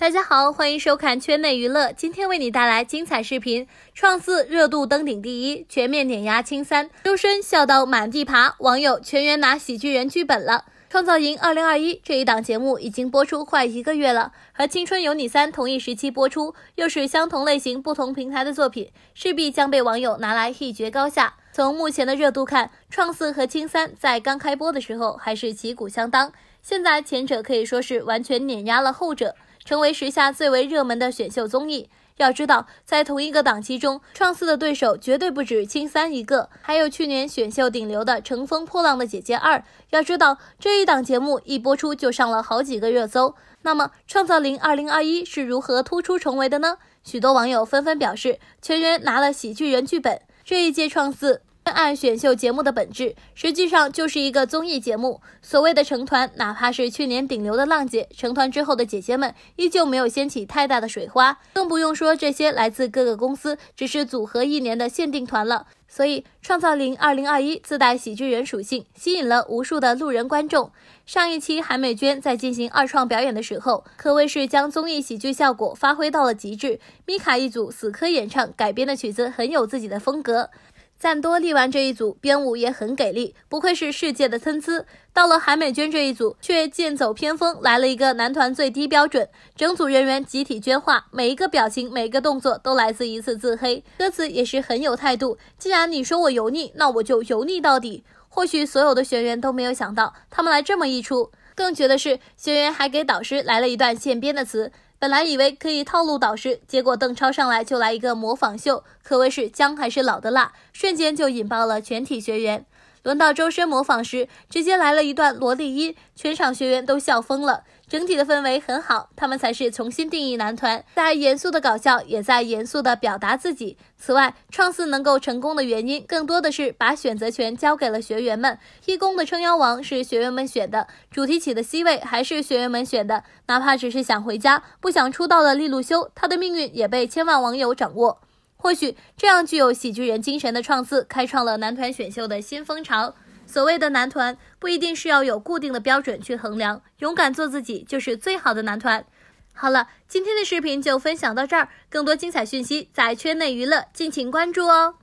大家好，欢迎收看圈内娱乐，今天为你带来精彩视频。创四热度登顶第一，全面碾压青三，周深笑到满地爬，网友全员拿喜剧人剧本了。创造营二零二一这一档节目已经播出快一个月了，和青春有你三同一时期播出，又是相同类型、不同平台的作品，势必将被网友拿来一决高下。从目前的热度看，创四和青三在刚开播的时候还是旗鼓相当，现在前者可以说是完全碾压了后者。成为时下最为热门的选秀综艺。要知道，在同一个档期中，创四的对手绝对不止青三一个，还有去年选秀顶流的《乘风破浪的姐姐二》。要知道，这一档节目一播出就上了好几个热搜。那么，《创造零二零二一》是如何突出重围的呢？许多网友纷纷表示，全员拿了喜剧人剧本，这一届创四。恋爱选秀节目的本质，实际上就是一个综艺节目。所谓的成团，哪怕是去年顶流的浪姐，成团之后的姐姐们依旧没有掀起太大的水花，更不用说这些来自各个公司、只是组合一年的限定团了。所以，《创造营2021》自带喜剧人属性，吸引了无数的路人观众。上一期韩美娟在进行二创表演的时候，可谓是将综艺喜剧效果发挥到了极致。米卡一组死磕演唱改编的曲子，很有自己的风格。赞多立完这一组，编舞也很给力，不愧是世界的参差。到了韩美娟这一组，却剑走偏锋，来了一个男团最低标准，整组人员集体捐画，每一个表情、每一个动作都来自一次自黑。歌词也是很有态度，既然你说我油腻，那我就油腻到底。或许所有的学员都没有想到，他们来这么一出。更绝的是，学员还给导师来了一段现编的词。本来以为可以套路导师，结果邓超上来就来一个模仿秀，可谓是姜还是老的辣，瞬间就引爆了全体学员。轮到周深模仿时，直接来了一段萝莉音，全场学员都笑疯了。整体的氛围很好，他们才是重新定义男团，在严肃的搞笑，也在严肃的表达自己。此外，创四能够成功的原因，更多的是把选择权交给了学员们。一公的撑腰王是学员们选的，主题曲的 C 位还是学员们选的。哪怕只是想回家、不想出道的利路修，他的命运也被千万网友掌握。或许这样具有喜剧人精神的创次，开创了男团选秀的新风潮。所谓的男团不一定是要有固定的标准去衡量，勇敢做自己就是最好的男团。好了，今天的视频就分享到这儿，更多精彩讯息在圈内娱乐，敬请关注哦。